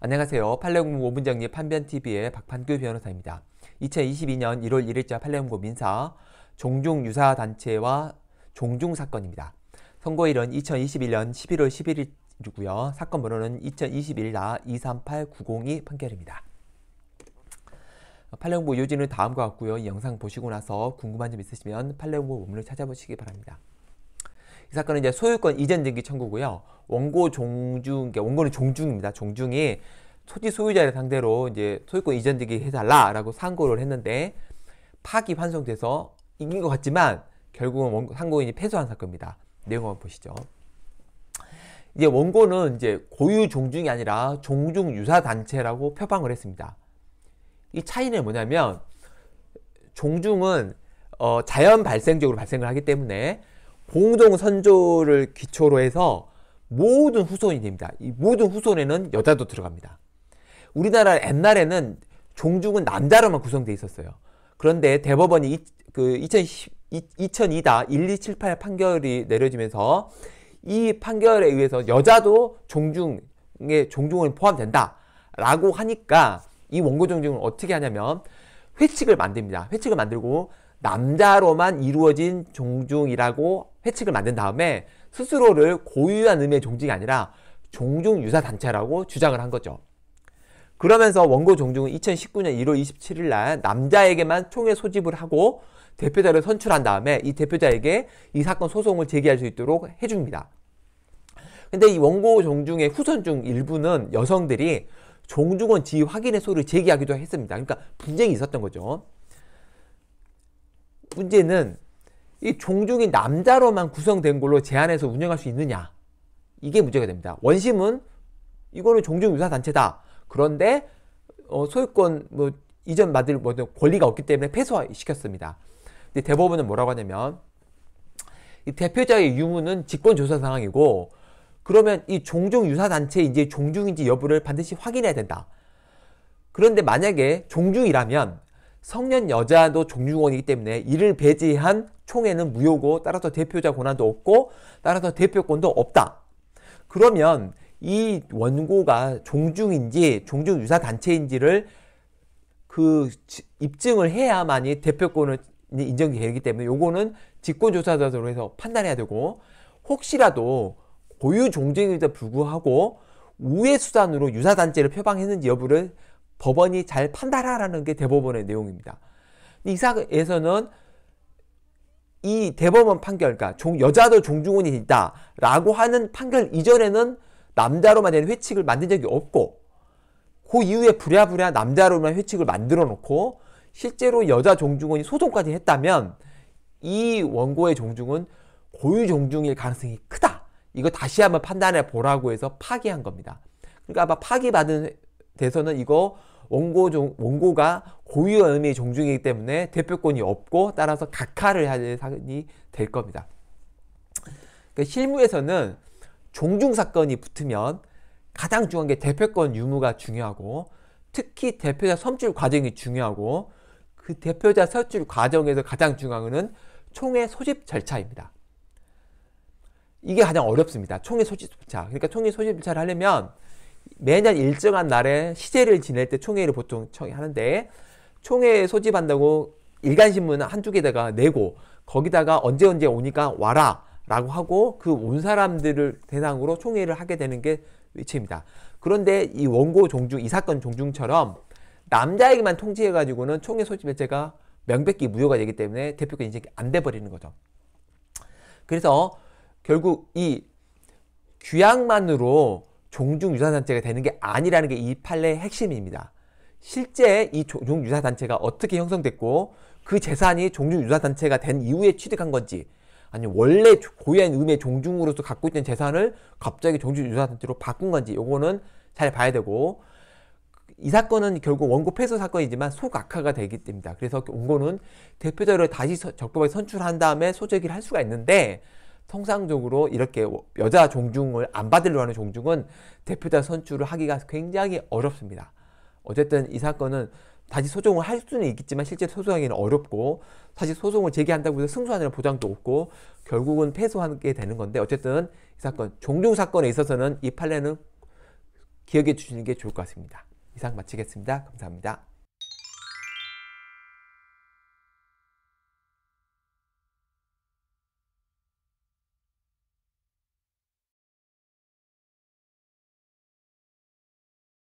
안녕하세요. 팔레공고 문정리 판변TV의 박판규 변호사입니다. 2022년 1월 1일자 팔레공고 민사 종중 유사 단체와 종중 사건입니다. 선고일은 2021년 11월 11일이고요. 사건 번호는 2 0 2 1 238902 판결입니다. 팔레공고 요지는 다음과 같고요. 이 영상 보시고 나서 궁금한 점 있으시면 팔레공고 원문을 찾아보시기 바랍니다. 이 사건은 이제 소유권 이전 등기 청구고요. 원고 종중, 그러니까 원고는 종중입니다. 종중이 토지 소유자를 상대로 이제 소유권 이전 등기 해달라라고 상고를 했는데 파기 환송돼서 이긴 것 같지만 결국은 상고인이 패소한 사건입니다. 내용 한번 보시죠. 이제 원고는 이제 고유 종중이 아니라 종중 유사 단체라고 표방을 했습니다. 이 차이는 뭐냐면 종중은 어, 자연 발생적으로 발생을 하기 때문에 공동 선조를 기초로 해서 모든 후손이 됩니다. 이 모든 후손에는 여자도 들어갑니다. 우리나라 옛날에는 종중은 남자로만 구성되어 있었어요. 그런데 대법원이 그2 0 0 2다1278 판결이 내려지면서 이 판결에 의해서 여자도 종중에 종중은 포함된다라고 하니까 이 원고 종중을 어떻게 하냐면 회칙을 만듭니다. 회칙을 만들고 남자로만 이루어진 종중이라고 회칙을 만든 다음에 스스로를 고유한 의미의 종중이 아니라 종중 유사 단체라고 주장을 한 거죠. 그러면서 원고 종중은 2019년 1월 27일 날 남자에게만 총회 소집을 하고 대표자를 선출한 다음에 이 대표자에게 이 사건 소송을 제기할 수 있도록 해줍니다. 근데 이 원고 종중의 후손 중 일부는 여성들이 종중원 지휘 확인의 소를 제기하기도 했습니다. 그러니까 분쟁이 있었던 거죠. 문제는 이종중이 남자로만 구성된 걸로 제한해서 운영할 수 있느냐. 이게 문제가 됩니다. 원심은 이거는 종중 유사 단체다. 그런데 어, 소유권 뭐 이전 받을 뭐 권리가 없기 때문에 폐소시켰습니다 근데 대법원은 뭐라고 하냐면 이 대표자의 유무는 직권 조사 상황이고 그러면 이종중 유사 단체인지 종중인지 여부를 반드시 확인해야 된다. 그런데 만약에 종중이라면 성년 여자도 종류원이기 때문에 이를 배제한 총회는 무효고 따라서 대표자 권한도 없고 따라서 대표권도 없다. 그러면 이 원고가 종중인지 종중 유사 단체인지를 그 입증을 해야만이 대표권을 인정이 되기 때문에 요거는 직권조사자로 들 해서 판단해야 되고 혹시라도 고유 종쟁에도 불구하고 우회 수단으로 유사 단체를 표방했는지 여부를 법원이 잘 판단하라는 게 대법원의 내용입니다. 이사에서는 이 대법원 판결, 그러니까 종, 여자도 종중혼이 있다 라고 하는 판결 이전에는 남자로만 된 회칙을 만든 적이 없고 그 이후에 부랴부랴 남자로만 회칙을 만들어 놓고 실제로 여자 종중혼이 소송까지 했다면 이 원고의 종중은 고유 종중일 가능성이 크다. 이거 다시 한번 판단해 보라고 해서 파기한 겁니다. 그러니까 아마 파기받은 대선은 이거 원고 종, 원고가 고유 의미 종중이기 때문에 대표권이 없고 따라서 각하를 해야 될 사건이 될 겁니다. 그러니까 실무에서는 종중 사건이 붙으면 가장 중요한 게 대표권 유무가 중요하고 특히 대표자 선출 과정이 중요하고 그 대표자 선출 과정에서 가장 중요한 것은 총회 소집 절차입니다. 이게 가장 어렵습니다. 총회 소집 절차. 그러니까 총회 소집 절차를 하려면 매년 일정한 날에 시제를 지낼 때 총회를 보통 청 하는데 총회 소집한다고 일간신문 한두 개다가 내고 거기다가 언제 언제 오니까 와라 라고 하고 그 온 사람들을 대상으로 총회를 하게 되는 게 위치입니다. 그런데 이 원고 종중, 이 사건 종중처럼 남자에게만 통지해가지고는 총회 소집 자체가 명백히 무효가 되기 때문에 대표가 인식이 안 돼버리는 거죠. 그래서 결국 이 규약만으로 종중 유사 단체가 되는 게 아니라는 게 이 판례의 핵심입니다. 실제 이 종중 유사 단체가 어떻게 형성됐고 그 재산이 종중 유사 단체가 된 이후에 취득한 건지 아니 원래 고유한 의미의 종중으로서 갖고 있던 재산을 갑자기 종중 유사 단체로 바꾼 건지 요거는 잘 봐야 되고 이 사건은 결국 원고 패소 사건이지만 소각화가 되기 때문입니다. 그래서 원고는 대표자를 다시 적법하게 선출한 다음에 소재기를 할 수가 있는데 통상적으로 이렇게 여자 종중을 안 받으려 고 하는 종중은 대표자 선출을 하기가 굉장히 어렵습니다. 어쨌든 이 사건은 다시 소송을 할 수는 있겠지만 실제 소송하기는 어렵고 다시 소송을 제기한다고 해서 승소하는 보장도 없고 결국은 패소하게 되는 건데 어쨌든 이 사건 종중 사건에 있어서는 이 판례는 기억해 주시는 게 좋을 것 같습니다. 이상 마치겠습니다. 감사합니다.